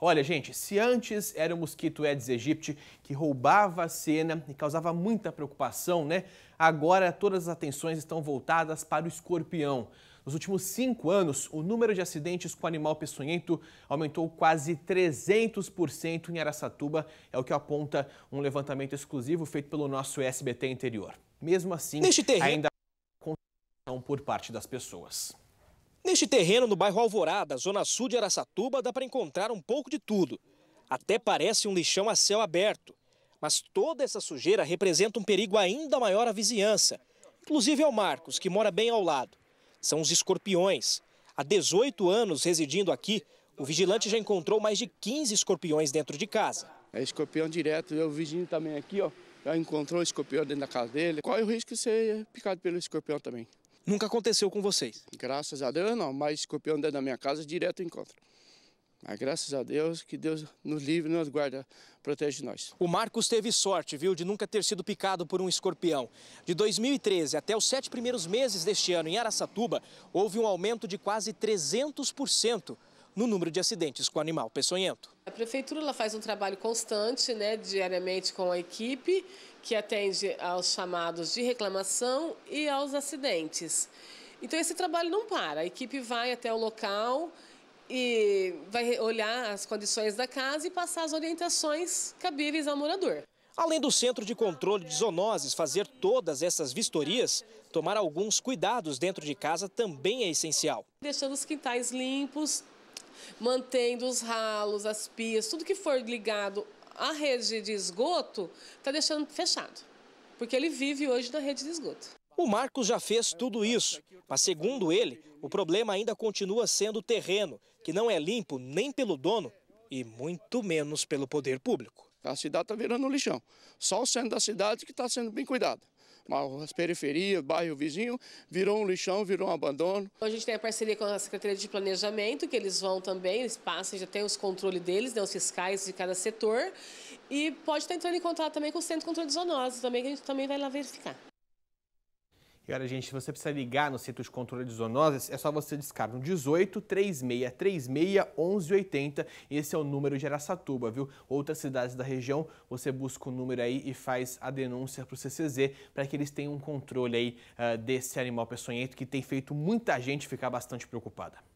Olha, gente, se antes era o mosquito Aedes aegypti que roubava a cena e causava muita preocupação, né? Agora todas as atenções estão voltadas para o escorpião. Nos últimos cinco anos, o número de acidentes com animal peçonhento aumentou quase 300% em Araçatuba, é o que aponta um levantamento exclusivo feito pelo nosso SBT Interior. Mesmo assim, ainda há por parte das pessoas. Neste terreno, no bairro Alvorada, zona sul de Araçatuba, dá para encontrar um pouco de tudo. Até parece um lixão a céu aberto. Mas toda essa sujeira representa um perigo ainda maior à vizinhança, inclusive ao Marcos, que mora bem ao lado. São os escorpiões. Há 18 anos residindo aqui, o vigilante já encontrou mais de 15 escorpiões dentro de casa. É escorpião direto, o vizinho também aqui, ó, já encontrou escorpião dentro da casa dele. Qual é o risco de ser picado pelo escorpião também? Nunca aconteceu com vocês? Graças a Deus não, mas escorpião dentro da minha casa direto encontro. Mas graças a Deus que Deus nos livre, nos guarda, protege nós. O Marcos teve sorte, viu, de nunca ter sido picado por um escorpião. De 2013 até os sete primeiros meses deste ano em Araçatuba, houve um aumento de quase 300% no número de acidentes com animal peçonhento. A prefeitura faz um trabalho constante, né, diariamente com a equipe, que atende aos chamados de reclamação e aos acidentes. Então esse trabalho não para, a equipe vai até o local e vai olhar as condições da casa e passar as orientações cabíveis ao morador. Além do Centro de Controle de Zoonoses fazer todas essas vistorias, tomar alguns cuidados dentro de casa também é essencial. Deixando os quintais limpos, mantendo os ralos, as pias, tudo que for ligado à rede de esgoto, está deixando fechado, porque ele vive hoje na rede de esgoto. O Marcos já fez tudo isso, mas segundo ele, o problema ainda continua sendo o terreno, que não é limpo nem pelo dono e muito menos pelo poder público. A cidade está virando um lixão. Só o centro da cidade que está sendo bem cuidado as periferias, bairro vizinho, virou um lixão, virou um abandono. Então, a gente tem a parceria com a Secretaria de Planejamento, que eles vão também, eles passam, já tem os controles deles, né, os fiscais de cada setor, e pode estar entrando em contato também com o Centro de Controle de Zoonoses, também, que a gente também vai lá verificar. E olha, gente, se você precisa ligar no centro de controle de zoonoses, é só você discar no 18 3636 1180. Esse é o número de Aracatuba, viu? Outras cidades da região, você busca o número aí e faz a denúncia para o CCZ para que eles tenham um controle aí uh, desse animal peçonhento que tem feito muita gente ficar bastante preocupada.